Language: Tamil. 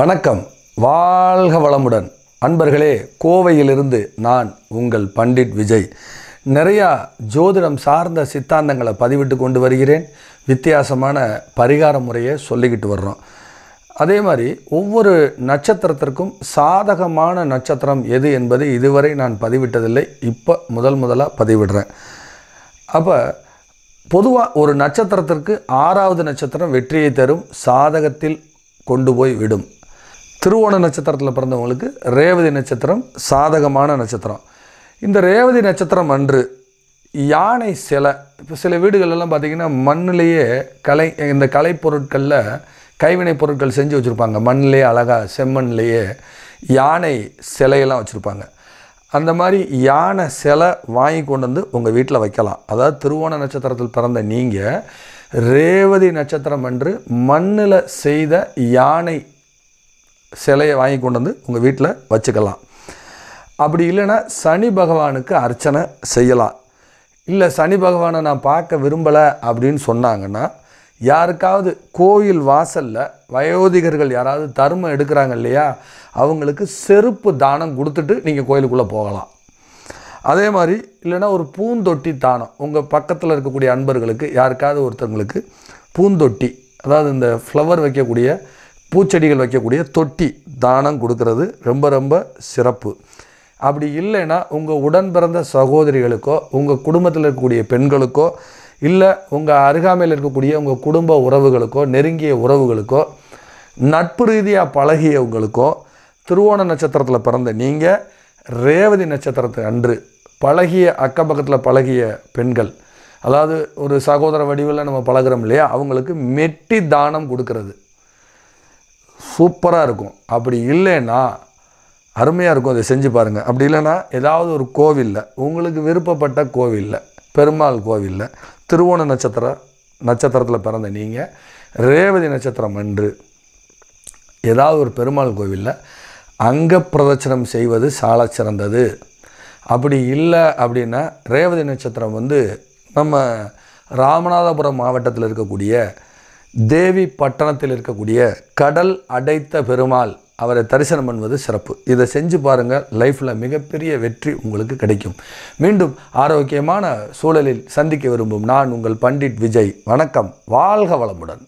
வணக்கம் வாழ்க வளமுடன் அன்பர்களே கோவையிலிருந்து நான் உங்கள் பண்டிட் விஜய் நிறையா ஜோதிடம் சார்ந்த சித்தாந்தங்களை பதிவிட்டு கொண்டு வருகிறேன் வித்தியாசமான பரிகார முறையை சொல்லிக்கிட்டு வர்றோம் அதே மாதிரி ஒவ்வொரு நட்சத்திரத்திற்கும் சாதகமான நட்சத்திரம் எது என்பது இதுவரை நான் பதிவிட்டதில்லை இப்போ முதல் முதலாக பதிவிடுறேன் அப்போ பொதுவாக ஒரு நட்சத்திரத்திற்கு ஆறாவது நட்சத்திரம் வெற்றியை தரும் சாதகத்தில் கொண்டு போய் விடும் திருவோண நட்சத்திரத்தில் பிறந்தவங்களுக்கு ரேவதி நட்சத்திரம் சாதகமான நட்சத்திரம் இந்த ரேவதி நட்சத்திரம் அன்று யானை சிலை இப்போ சில வீடுகளெல்லாம் பார்த்திங்கன்னா மண்ணிலேயே கலை இந்த கலைப்பொருட்களில் கைவினைப் பொருட்கள் செஞ்சு வச்சுருப்பாங்க மண்ணிலேயே அழகாக செம்மண்ணிலேயே யானை சிலையெல்லாம் வச்சுருப்பாங்க அந்த மாதிரி யானை சிலை வாங்கி கொண்டு வந்து உங்கள் வீட்டில் வைக்கலாம் அதாவது திருவோண நட்சத்திரத்தில் பிறந்த நீங்கள் ரேவதி நட்சத்திரம் அன்று மண்ணில் செய்த யானை சிலையை வாங்கி கொண்டு வந்து உங்கள் வீட்டில் வச்சுக்கலாம் அப்படி இல்லைன்னா சனி பகவானுக்கு அர்ச்சனை செய்யலாம் இல்லை சனி பகவானை நான் பார்க்க விரும்பலை அப்படின்னு சொன்னாங்கன்னா யாருக்காவது கோயில் வாசலில் வயோதிகர்கள் யாராவது தர்மம் எடுக்கிறாங்க இல்லையா அவங்களுக்கு செருப்பு தானம் கொடுத்துட்டு நீங்கள் கோயிலுக்குள்ளே போகலாம் அதே மாதிரி இல்லைனா ஒரு பூந்தொட்டி தானம் உங்கள் பக்கத்தில் இருக்கக்கூடிய அன்பர்களுக்கு யாருக்காவது ஒருத்தவங்களுக்கு பூந்தொட்டி அதாவது இந்த ஃப்ளவர் வைக்கக்கூடிய பூச்செடிகள் வைக்கக்கூடிய தொட்டி தானம் கொடுக்கறது ரொம்ப ரொம்ப சிறப்பு அப்படி இல்லைன்னா உங்கள் உடன் பிறந்த சகோதரிகளுக்கோ உங்கள் குடும்பத்தில் இருக்கக்கூடிய பெண்களுக்கோ இல்லை உங்கள் அருகாமையில் இருக்கக்கூடிய உங்கள் குடும்ப உறவுகளுக்கோ நெருங்கிய உறவுகளுக்கோ நட்பு ரீதியாக பழகியவங்களுக்கோ திருவோண நட்சத்திரத்தில் பிறந்த நீங்கள் ரேவதி நட்சத்திரத்து அன்று பழகிய அக்கப்பக்கத்தில் பழகிய பெண்கள் அதாவது ஒரு சகோதர வடிவில் நம்ம பழகிறோம் இல்லையா அவங்களுக்கு மெட்டி தானம் கொடுக்கறது சூப்பராக இருக்கும் அப்படி இல்லைன்னா அருமையாக இருக்கும் அதை செஞ்சு பாருங்கள் அப்படி இல்லைன்னா ஏதாவது ஒரு கோவிலில் உங்களுக்கு விருப்பப்பட்ட கோவிலில் பெருமாள் கோவிலில் திருவோண நட்சத்திர நட்சத்திரத்தில் பிறந்த நீங்கள் ரேவதி நட்சத்திரம் அன்று ஏதாவது ஒரு பெருமாள் கோவிலில் அங்க பிரதட்சணம் செய்வது சால சிறந்தது அப்படி இல்லை அப்படின்னா ரேவதி நட்சத்திரம் வந்து நம்ம ராமநாதபுரம் மாவட்டத்தில் இருக்கக்கூடிய தேவி பட்டணத்தில் இருக்கக்கூடிய கடல் அடைத்த பெருமாள் அவரை தரிசனம் பண்ணுவது சிறப்பு இதை செஞ்சு பாருங்கள் லைஃப்பில் மிகப்பெரிய வெற்றி உங்களுக்கு கிடைக்கும் மீண்டும் ஆரோக்கியமான சூழலில் சந்திக்க விரும்பும் நான் உங்கள் பண்டிட் விஜய் வணக்கம் வாழ்க வளமுடன்